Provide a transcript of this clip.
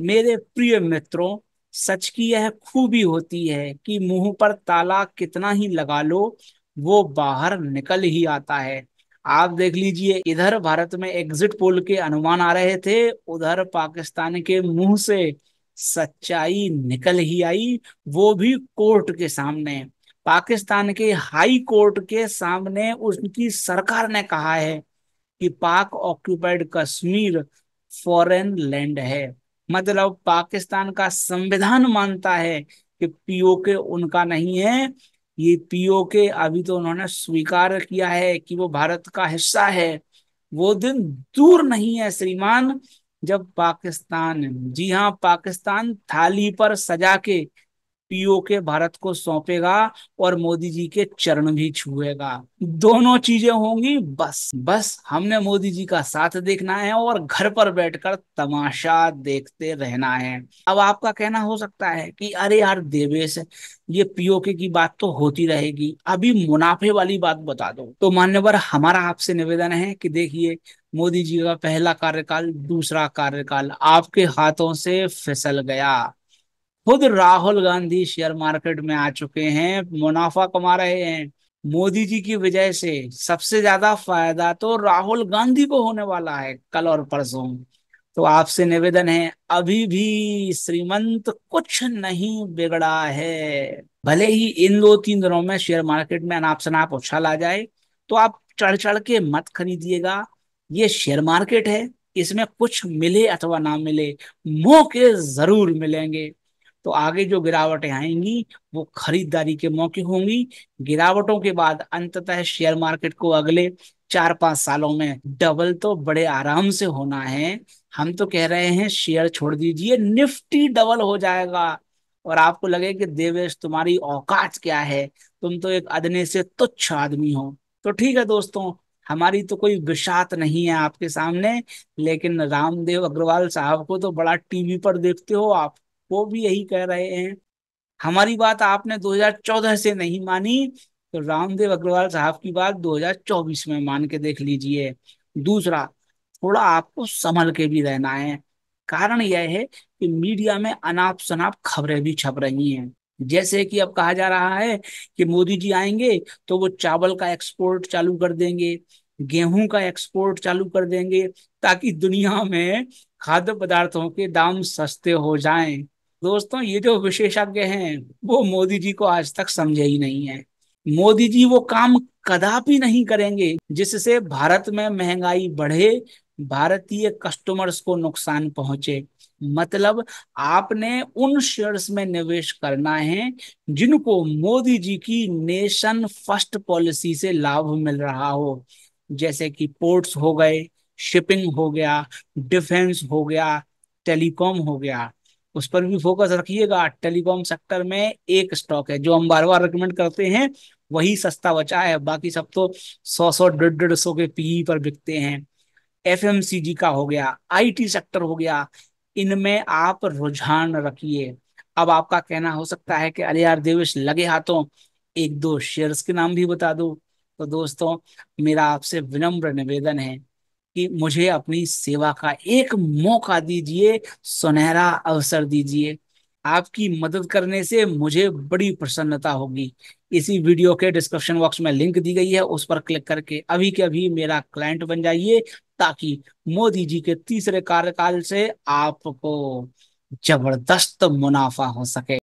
मेरे प्रिय मित्रों सच की यह खूबी होती है कि मुंह पर ताला कितना ही लगा लो वो बाहर निकल ही आता है आप देख लीजिए इधर भारत में एग्जिट पोल के अनुमान आ रहे थे उधर पाकिस्तान के मुंह से सच्चाई निकल ही आई वो भी कोर्ट के सामने पाकिस्तान के हाई कोर्ट के सामने उसकी सरकार ने कहा है कि पाक ऑक्यूपाइड कश्मीर फॉरेन लैंड है मतलब पाकिस्तान का संविधान मानता है कि पीओके उनका नहीं है ये पीओके अभी तो उन्होंने स्वीकार किया है कि वो भारत का हिस्सा है वो दिन दूर नहीं है श्रीमान जब पाकिस्तान जी हाँ पाकिस्तान थाली पर सजा के पीओके भारत को सौंपेगा और मोदी जी के चरण भी छुएगा दोनों चीजें होंगी बस बस हमने मोदी जी का साथ देखना है और घर पर बैठकर तमाशा देखते रहना है अब आपका कहना हो सकता है कि अरे यार देवेश ये पीओके की बात तो होती रहेगी अभी मुनाफे वाली बात बता दो तो मान्यवर हमारा आपसे निवेदन है कि देखिए मोदी जी का पहला कार्यकाल दूसरा कार्यकाल आपके हाथों से फिसल गया खुद राहुल गांधी शेयर मार्केट में आ चुके हैं मुनाफा कमा रहे हैं मोदी जी की वजह से सबसे ज्यादा फायदा तो राहुल गांधी को होने वाला है कल और परसों तो आपसे निवेदन है अभी भी श्रीमंत कुछ नहीं बिगड़ा है भले ही इन दो तीन दिनों में शेयर मार्केट में अनाप शनाप उछाल आ जाए तो आप चढ़ चढ़ के मत खरीदिएगा ये शेयर मार्केट है इसमें कुछ मिले अथवा ना मिले मौके जरूर मिलेंगे तो आगे जो गिरावटें आएंगी वो खरीदारी के मौके होंगी गिरावटों के बाद अंततः शेयर मार्केट को अगले चार पांच सालों में डबल तो बड़े आराम से होना है हम तो कह रहे हैं शेयर छोड़ दीजिए निफ्टी डबल हो जाएगा और आपको लगे कि देवेश तुम्हारी औकात क्या है तुम तो एक अदने से तुच्छ आदमी हो तो ठीक है दोस्तों हमारी तो कोई विषात नहीं है आपके सामने लेकिन रामदेव अग्रवाल साहब को तो बड़ा टीवी पर देखते हो आप वो भी यही कह रहे हैं हमारी बात आपने 2014 से नहीं मानी तो रामदेव अग्रवाल साहब की बात 2024 में मान के देख लीजिए दूसरा थोड़ा आपको संभल के भी रहना है कारण यह है कि मीडिया में अनाप शनाप खबरें भी छप रही हैं जैसे कि अब कहा जा रहा है कि मोदी जी आएंगे तो वो चावल का एक्सपोर्ट चालू कर देंगे गेहूं का एक्सपोर्ट चालू कर देंगे ताकि दुनिया में खाद्य पदार्थों के दाम सस्ते हो जाएं दोस्तों ये जो विशेषज्ञ हैं वो मोदी जी को आज तक समझे ही नहीं है मोदी जी वो काम कदापि नहीं करेंगे जिससे भारत में महंगाई बढ़े भारतीय कस्टमर्स को नुकसान पहुंचे मतलब आपने उन शेयर्स में निवेश करना है जिनको मोदी जी की नेशन फर्स्ट पॉलिसी से लाभ मिल रहा हो जैसे कि पोर्ट्स हो गए शिपिंग हो गया डिफेंस हो गया टेलीकॉम हो गया उस पर भी फोकस रखिएगा टेलीकॉम सेक्टर में एक स्टॉक है जो हम बार बार रिकमेंड करते हैं वही सस्ता बचा है बाकी सब तो सौ सौ डेढ़ डेढ़ सौ के पीई e पर बिकते हैं एफ का हो गया आईटी सेक्टर हो गया इनमें आप रुझान रखिए अब आपका कहना हो सकता है कि अरे यार देवेश लगे हाथों एक दो शेयर्स के नाम भी बता दो तो दोस्तों मेरा आपसे विनम्र निवेदन है कि मुझे अपनी सेवा का एक मौका दीजिए सुनहरा अवसर दीजिए आपकी मदद करने से मुझे बड़ी प्रसन्नता होगी इसी वीडियो के डिस्क्रिप्शन बॉक्स में लिंक दी गई है उस पर क्लिक करके अभी के अभी मेरा क्लाइंट बन जाइए ताकि मोदी जी के तीसरे कार्यकाल से आपको जबरदस्त मुनाफा हो सके